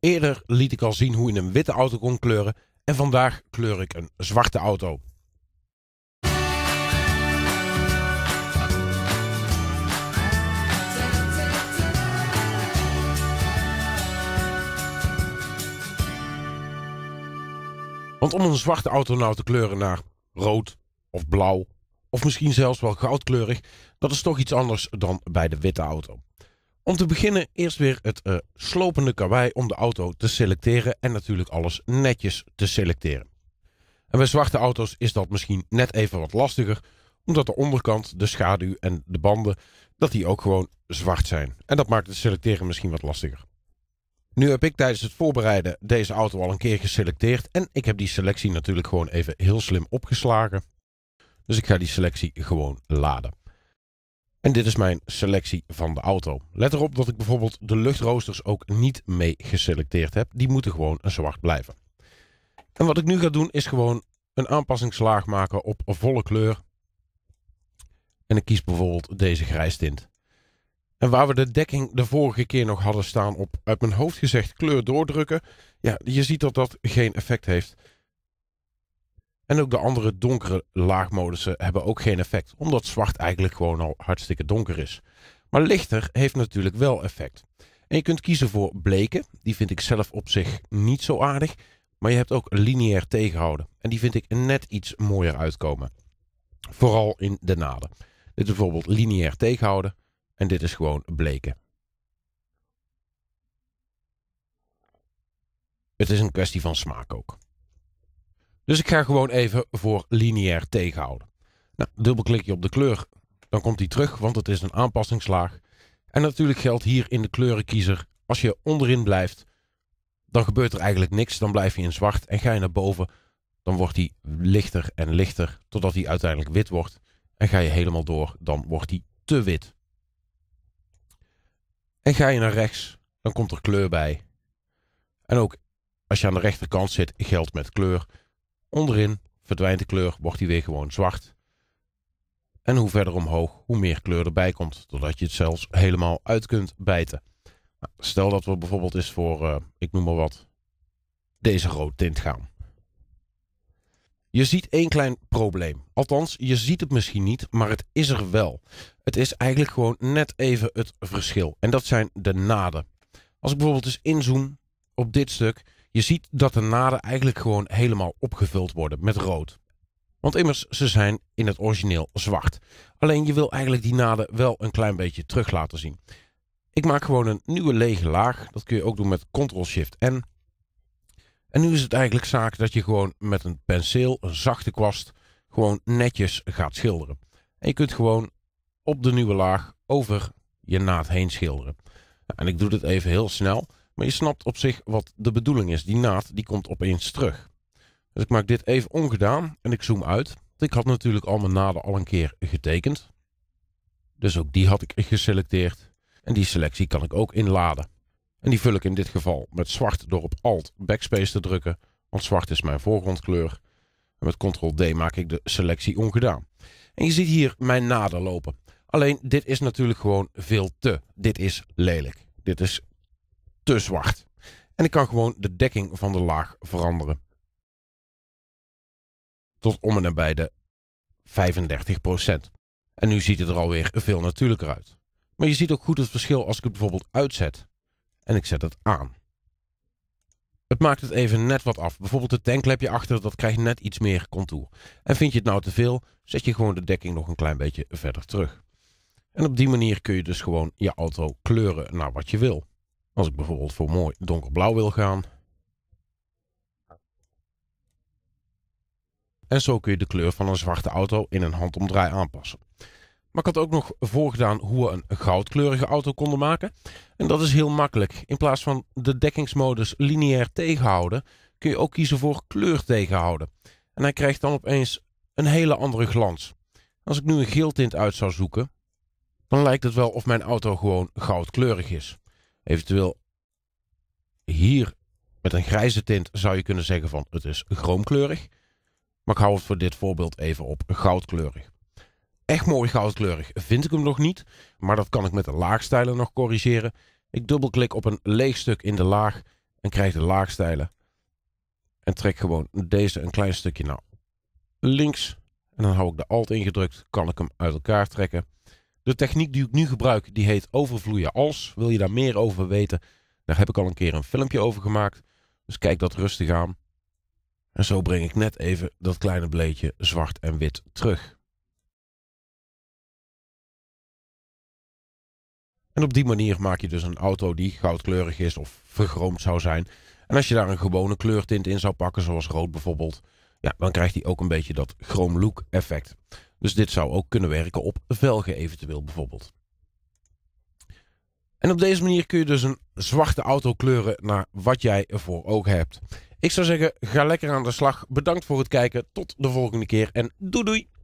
Eerder liet ik al zien hoe je een witte auto kon kleuren en vandaag kleur ik een zwarte auto. Want om een zwarte auto nou te kleuren naar rood of blauw of misschien zelfs wel goudkleurig, dat is toch iets anders dan bij de witte auto. Om te beginnen eerst weer het eh, slopende karwei om de auto te selecteren en natuurlijk alles netjes te selecteren. En bij zwarte auto's is dat misschien net even wat lastiger, omdat de onderkant, de schaduw en de banden, dat die ook gewoon zwart zijn. En dat maakt het selecteren misschien wat lastiger. Nu heb ik tijdens het voorbereiden deze auto al een keer geselecteerd en ik heb die selectie natuurlijk gewoon even heel slim opgeslagen. Dus ik ga die selectie gewoon laden. En dit is mijn selectie van de auto. Let erop dat ik bijvoorbeeld de luchtroosters ook niet mee geselecteerd heb. Die moeten gewoon zwart blijven. En wat ik nu ga doen is gewoon een aanpassingslaag maken op volle kleur. En ik kies bijvoorbeeld deze grijs tint. En waar we de dekking de vorige keer nog hadden staan op uit mijn hoofd gezegd kleur doordrukken. Ja, je ziet dat dat geen effect heeft. En ook de andere donkere laagmodussen hebben ook geen effect, omdat zwart eigenlijk gewoon al hartstikke donker is. Maar lichter heeft natuurlijk wel effect. En je kunt kiezen voor bleken, die vind ik zelf op zich niet zo aardig, maar je hebt ook lineair tegenhouden. En die vind ik net iets mooier uitkomen. Vooral in de naden. Dit is bijvoorbeeld lineair tegenhouden en dit is gewoon bleken. Het is een kwestie van smaak ook. Dus ik ga gewoon even voor lineair tegenhouden. Nou, dubbelklik je op de kleur, dan komt die terug, want het is een aanpassingslaag. En natuurlijk geldt hier in de kleurenkiezer, als je onderin blijft, dan gebeurt er eigenlijk niks. Dan blijf je in zwart en ga je naar boven, dan wordt die lichter en lichter, totdat die uiteindelijk wit wordt. En ga je helemaal door, dan wordt die te wit. En ga je naar rechts, dan komt er kleur bij. En ook als je aan de rechterkant zit, geldt met kleur. Onderin verdwijnt de kleur, wordt die weer gewoon zwart. En hoe verder omhoog, hoe meer kleur erbij komt, totdat je het zelfs helemaal uit kunt bijten. Nou, stel dat we bijvoorbeeld eens voor, eh, ik noem maar wat, deze rood tint gaan. Je ziet één klein probleem. Althans, je ziet het misschien niet, maar het is er wel. Het is eigenlijk gewoon net even het verschil. En dat zijn de naden. Als ik bijvoorbeeld eens inzoom op dit stuk, je ziet dat de naden eigenlijk gewoon helemaal opgevuld worden met rood. Want immers, ze zijn in het origineel zwart. Alleen je wil eigenlijk die naden wel een klein beetje terug laten zien. Ik maak gewoon een nieuwe lege laag. Dat kun je ook doen met Ctrl-Shift-N. En nu is het eigenlijk zaak dat je gewoon met een penseel, een zachte kwast, gewoon netjes gaat schilderen. En je kunt gewoon op de nieuwe laag over je naad heen schilderen. Nou, en ik doe dit even heel snel. Maar je snapt op zich wat de bedoeling is. Die naad die komt opeens terug. Dus ik maak dit even ongedaan en ik zoom uit. Ik had natuurlijk al mijn naden al een keer getekend. Dus ook die had ik geselecteerd. En die selectie kan ik ook inladen. En die vul ik in dit geval met zwart door op Alt Backspace te drukken. Want zwart is mijn voorgrondkleur. En met Ctrl D maak ik de selectie ongedaan. En je ziet hier mijn naden lopen. Alleen dit is natuurlijk gewoon veel te. Dit is lelijk. Dit is te zwart. En ik kan gewoon de dekking van de laag veranderen. Tot om en nabij de 35%. En nu ziet het er alweer veel natuurlijker uit. Maar je ziet ook goed het verschil als ik het bijvoorbeeld uitzet. En ik zet het aan. Het maakt het even net wat af. Bijvoorbeeld het tanklepje achter, dat krijgt net iets meer contour. En vind je het nou te veel, zet je gewoon de dekking nog een klein beetje verder terug. En op die manier kun je dus gewoon je auto kleuren naar wat je wil. Als ik bijvoorbeeld voor mooi donkerblauw wil gaan. En zo kun je de kleur van een zwarte auto in een handomdraai aanpassen. Maar ik had ook nog voorgedaan hoe we een goudkleurige auto konden maken. En dat is heel makkelijk. In plaats van de dekkingsmodus lineair tegenhouden, kun je ook kiezen voor kleur tegenhouden. En hij krijgt dan opeens een hele andere glans. Als ik nu een geel tint uit zou zoeken, dan lijkt het wel of mijn auto gewoon goudkleurig is. Eventueel hier met een grijze tint zou je kunnen zeggen van het is chroomkleurig. Maar ik hou het voor dit voorbeeld even op goudkleurig. Echt mooi goudkleurig vind ik hem nog niet, maar dat kan ik met de laagstijlen nog corrigeren. Ik dubbelklik op een leeg stuk in de laag en krijg de laagstijlen. En trek gewoon deze een klein stukje naar links. En dan hou ik de alt ingedrukt, kan ik hem uit elkaar trekken. De techniek die ik nu gebruik, die heet overvloeien als. Wil je daar meer over weten? Daar heb ik al een keer een filmpje over gemaakt. Dus kijk dat rustig aan. En zo breng ik net even dat kleine bleetje zwart en wit terug. En op die manier maak je dus een auto die goudkleurig is of vergroomd zou zijn. En als je daar een gewone kleurtint in zou pakken, zoals rood bijvoorbeeld, ja, dan krijgt hij ook een beetje dat chrome look effect. Dus dit zou ook kunnen werken op velgen eventueel bijvoorbeeld. En op deze manier kun je dus een zwarte auto kleuren naar wat jij voor ogen hebt. Ik zou zeggen, ga lekker aan de slag. Bedankt voor het kijken. Tot de volgende keer en doei doei!